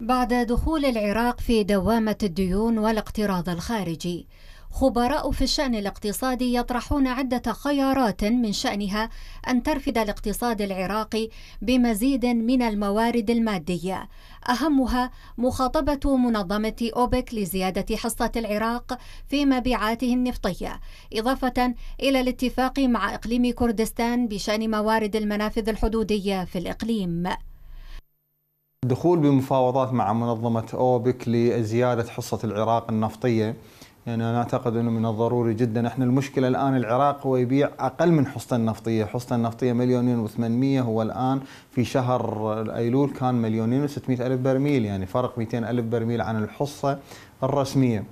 بعد دخول العراق في دوامة الديون والاقتراض الخارجي خبراء في الشأن الاقتصادي يطرحون عدة خيارات من شأنها أن ترفد الاقتصاد العراقي بمزيد من الموارد المادية أهمها مخاطبة منظمة أوبك لزيادة حصة العراق في مبيعاته النفطية إضافة إلى الاتفاق مع إقليم كردستان بشأن موارد المنافذ الحدودية في الإقليم دخول بمفاوضات مع منظمة أوبك لزيادة حصة العراق النفطية يعني أنا أعتقد أنه من الضروري جدا إحنا المشكلة الآن العراق هو يبيع أقل من حصته النفطية حصته النفطية مليونين و800 هو الآن في شهر أيلول كان مليونين و600 ألف برميل يعني فرق 200 ألف برميل عن الحصة الرسمية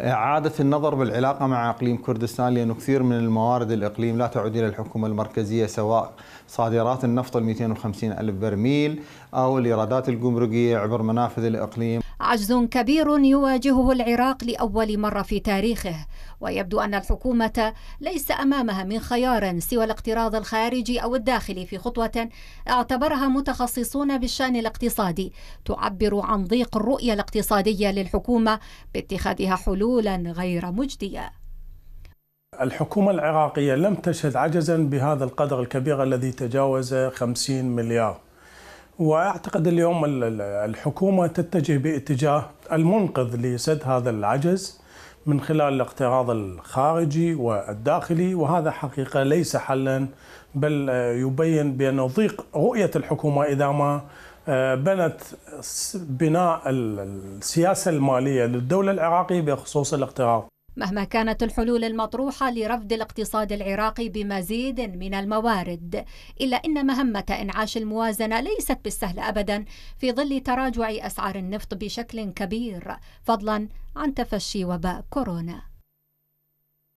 إعادة النظر بالعلاقة مع إقليم كردستان لأن كثير من الموارد الإقليم لا تعود إلى الحكومة المركزية سواء صادرات النفط 250 ألف برميل أو الإيرادات الجمركية عبر منافذ الإقليم عجز كبير يواجهه العراق لاول مره في تاريخه ويبدو ان الحكومه ليس امامها من خيار سوى الاقتراض الخارجي او الداخلي في خطوه اعتبرها متخصصون بالشان الاقتصادي تعبر عن ضيق الرؤيه الاقتصاديه للحكومه باتخاذها حلولا غير مجديه الحكومة العراقية لم تشهد عجزا بهذا القدر الكبير الذي تجاوز 50 مليار واعتقد اليوم الحكومه تتجه باتجاه المنقذ لسد هذا العجز من خلال الاقتراض الخارجي والداخلي وهذا حقيقه ليس حلا بل يبين بانه ضيق رؤيه الحكومه اذا ما آه، بنت بناء السياسه الماليه للدوله العراقيه بخصوص الاقتراض مهما كانت الحلول المطروحة لرفض الاقتصاد العراقي بمزيد من الموارد إلا أن مهمة إنعاش الموازنة ليست بالسهلة أبدا في ظل تراجع أسعار النفط بشكل كبير فضلا عن تفشي وباء كورونا